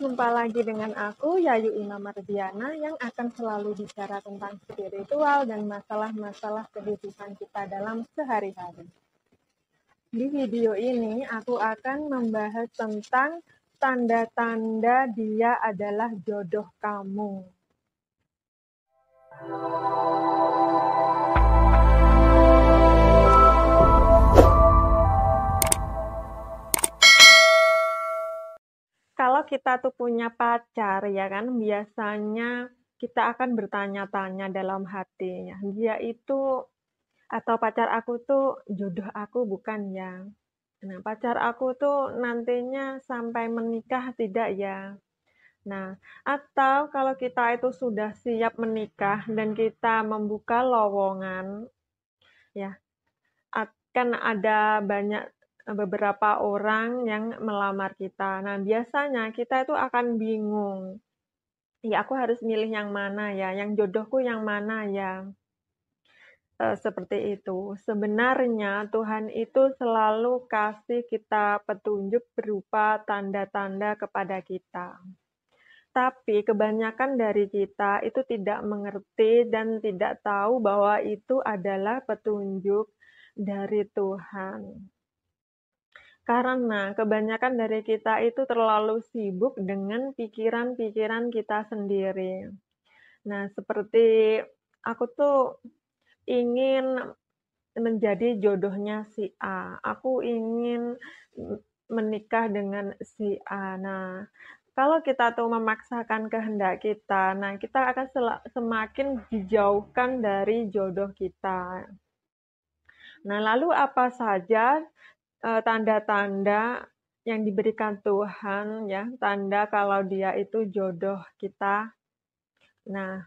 Jumpa lagi dengan aku, Yayu Ima Mardiana, yang akan selalu bicara tentang spiritual dan masalah-masalah kehidupan kita dalam sehari-hari. Di video ini, aku akan membahas tentang tanda-tanda dia adalah jodoh kamu. kita tuh punya pacar ya kan, biasanya kita akan bertanya-tanya dalam hatinya, dia itu atau pacar aku tuh jodoh aku bukan ya. Nah, pacar aku tuh nantinya sampai menikah tidak ya. Nah, atau kalau kita itu sudah siap menikah dan kita membuka lowongan ya akan ada banyak beberapa orang yang melamar kita. Nah, biasanya kita itu akan bingung. Ya, aku harus milih yang mana ya? Yang jodohku yang mana ya? E, seperti itu. Sebenarnya Tuhan itu selalu kasih kita petunjuk berupa tanda-tanda kepada kita. Tapi kebanyakan dari kita itu tidak mengerti dan tidak tahu bahwa itu adalah petunjuk dari Tuhan. Karena kebanyakan dari kita itu terlalu sibuk dengan pikiran-pikiran kita sendiri. Nah, seperti aku tuh ingin menjadi jodohnya si A. Aku ingin menikah dengan si A. Nah, kalau kita tuh memaksakan kehendak kita, nah kita akan semakin dijauhkan dari jodoh kita. Nah, lalu apa saja Eh, tanda-tanda yang diberikan Tuhan ya, tanda kalau dia itu jodoh kita. Nah,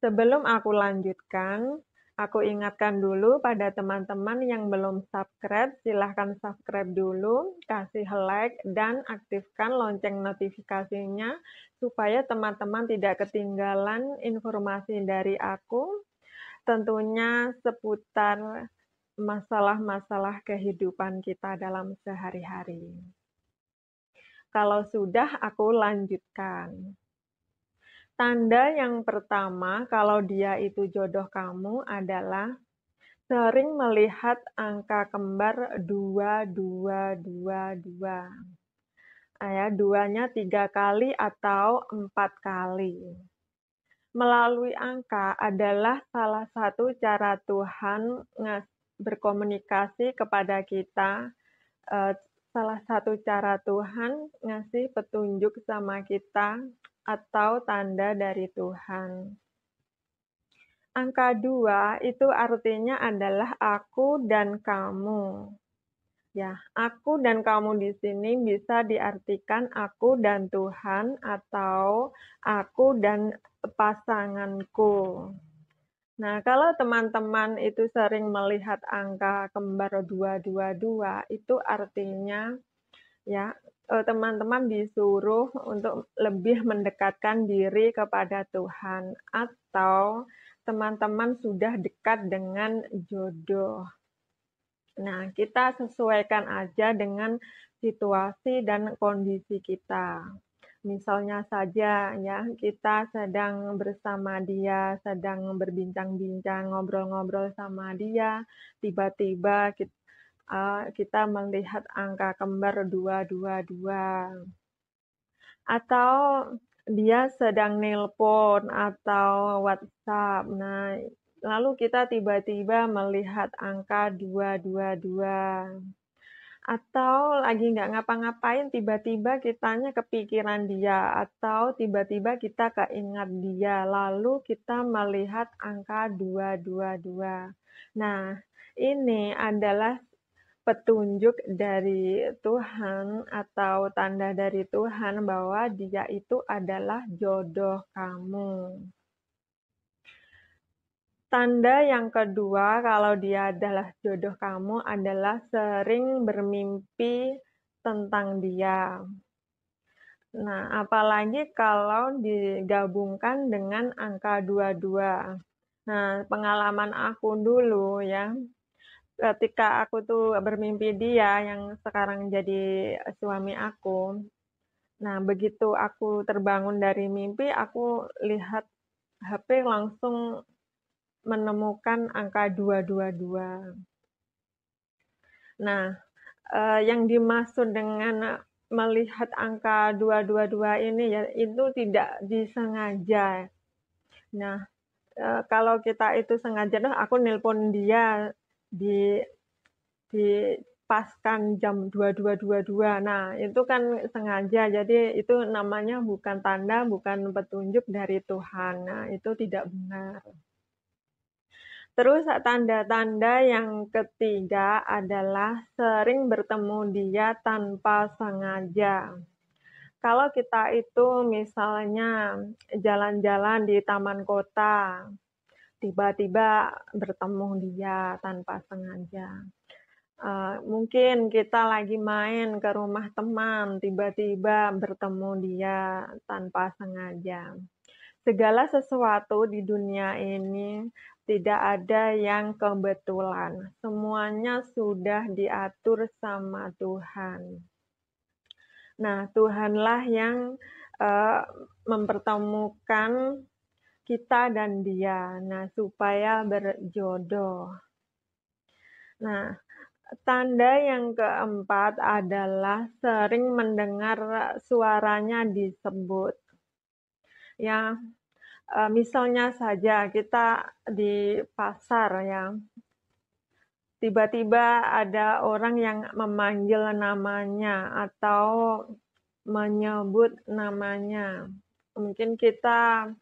sebelum aku lanjutkan, aku ingatkan dulu pada teman-teman yang belum subscribe, silahkan subscribe dulu, kasih like, dan aktifkan lonceng notifikasinya supaya teman-teman tidak ketinggalan informasi dari aku. Tentunya seputar masalah-masalah kehidupan kita dalam sehari-hari. Kalau sudah, aku lanjutkan. Tanda yang pertama, kalau dia itu jodoh kamu, adalah sering melihat angka kembar 2, 2, 2, 2. Ayah, duanya tiga kali atau empat kali melalui angka adalah salah satu cara Tuhan ngasih berkomunikasi kepada kita. Eh, salah satu cara Tuhan ngasih petunjuk sama kita atau tanda dari Tuhan. Angka dua itu artinya adalah aku dan kamu. Ya, aku dan kamu di sini bisa diartikan aku dan Tuhan atau aku dan pasanganku. Nah, kalau teman-teman itu sering melihat angka kembar 222, itu artinya ya e, teman-teman disuruh untuk lebih mendekatkan diri kepada Tuhan atau teman-teman sudah dekat dengan jodoh. Nah, kita sesuaikan aja dengan situasi dan kondisi kita misalnya saja ya kita sedang bersama dia, sedang berbincang-bincang, ngobrol-ngobrol sama dia, tiba-tiba kita, uh, kita melihat angka kembar 222. Atau dia sedang nelpon atau WhatsApp. Nah, lalu kita tiba-tiba melihat angka 222 atau lagi nggak ngapa-ngapain tiba-tiba kitanya kepikiran dia, atau tiba-tiba kita keingat dia, lalu kita melihat angka 222. Nah, ini adalah petunjuk dari Tuhan atau tanda dari Tuhan bahwa dia itu adalah jodoh kamu. Tanda yang kedua, kalau dia adalah jodoh kamu, adalah sering bermimpi tentang dia. Nah, apalagi kalau digabungkan dengan angka 22. Nah, pengalaman aku dulu ya, ketika aku tuh bermimpi dia yang sekarang jadi suami aku. Nah, begitu aku terbangun dari mimpi, aku lihat HP langsung menemukan angka 222. Nah, eh, yang dimaksud dengan melihat angka 222 ini ya itu tidak disengaja. Nah, eh, kalau kita itu sengaja, nah aku nelpon dia di di paskan jam 22.22. Nah, itu kan sengaja. Jadi itu namanya bukan tanda, bukan petunjuk dari Tuhan. Nah, itu tidak benar. Terus tanda-tanda yang ketiga adalah sering bertemu dia tanpa sengaja. Kalau kita itu misalnya jalan-jalan di taman kota, tiba-tiba bertemu dia tanpa sengaja. Uh, mungkin kita lagi main ke rumah teman, tiba-tiba bertemu dia tanpa sengaja segala sesuatu di dunia ini tidak ada yang kebetulan. Semuanya sudah diatur sama Tuhan. Nah, Tuhanlah yang uh, mempertemukan kita dan Dia, nah supaya berjodoh. Nah, tanda yang keempat adalah sering mendengar suaranya disebut ya misalnya saja kita di pasar ya tiba-tiba ada orang yang memanggil namanya atau menyebut namanya mungkin kita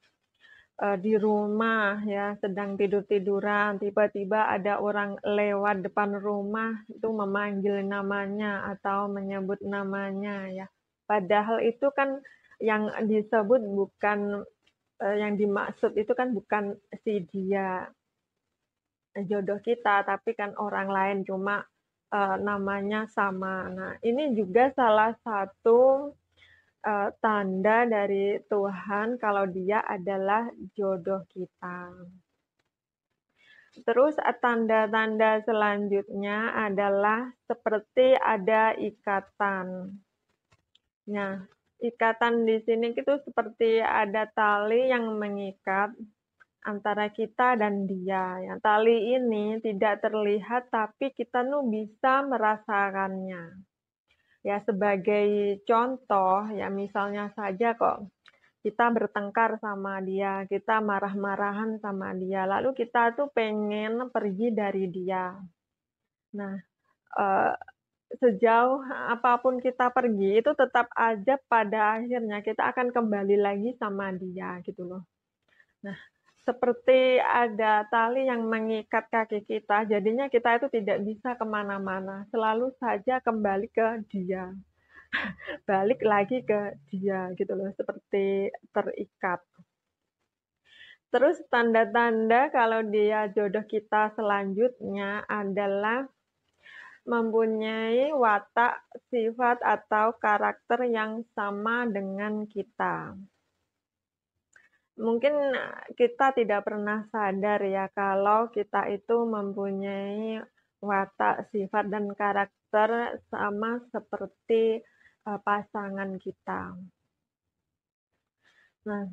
e, di rumah ya sedang tidur tiduran tiba-tiba ada orang lewat depan rumah itu memanggil namanya atau menyebut namanya ya padahal itu kan yang disebut bukan eh, yang dimaksud itu kan bukan si dia jodoh kita tapi kan orang lain cuma uh, namanya sama. Nah, ini juga salah satu uh, tanda dari Tuhan kalau dia adalah jodoh kita. Terus tanda-tanda selanjutnya adalah seperti ada ikatan. Nah, ikatan di sini itu seperti ada tali yang mengikat antara kita dan dia. Yang tali ini tidak terlihat tapi kita nu bisa merasakannya. Ya sebagai contoh ya misalnya saja kok kita bertengkar sama dia, kita marah-marahan sama dia, lalu kita tuh pengen pergi dari dia. Nah, eh, sejauh eh, apapun kita pergi itu tetap aja pada akhirnya kita akan kembali lagi sama dia gitu loh. Nah, seperti ada tali yang mengikat kaki kita, jadinya kita itu tidak bisa kemana-mana, selalu saja kembali ke dia, balik lagi ke dia gitu loh, seperti terikat. Terus tanda-tanda kalau dia jodoh kita selanjutnya adalah mempunyai watak, sifat, atau karakter yang sama dengan kita. Mungkin eh, kita tidak pernah sadar ya kalau kita itu mempunyai watak, sifat, dan karakter sama seperti eh, pasangan kita. Nah,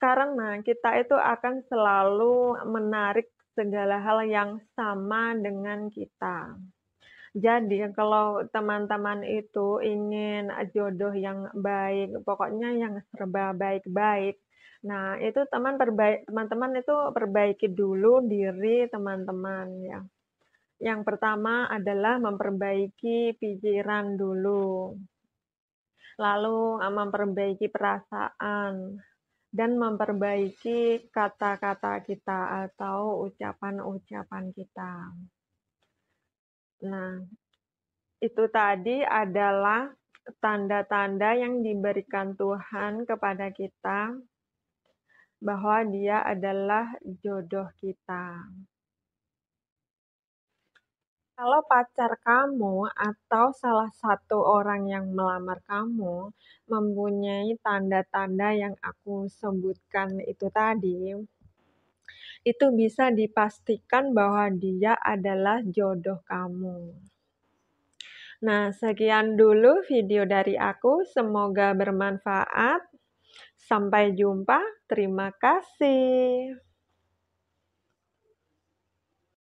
karena kita itu akan selalu menarik segala hal yang sama dengan kita. Jadi kalau teman-teman itu ingin jodoh yang baik, pokoknya yang serba baik-baik. Nah, itu teman perbaik teman-teman itu perbaiki dulu diri teman-teman ya. Yang pertama adalah memperbaiki pikiran dulu. Lalu ah, memperbaiki perasaan dan memperbaiki kata-kata kita atau ucapan-ucapan kita. Nah, itu tadi adalah tanda-tanda yang diberikan Tuhan kepada kita bahwa Dia adalah jodoh kita. Kalau pacar kamu atau salah satu orang yang melamar kamu mempunyai tanda-tanda yang aku sebutkan itu tadi, itu bisa dipastikan bahwa dia adalah jodoh kamu. Nah, sekian dulu video dari aku. Semoga bermanfaat. Sampai jumpa. Terima kasih.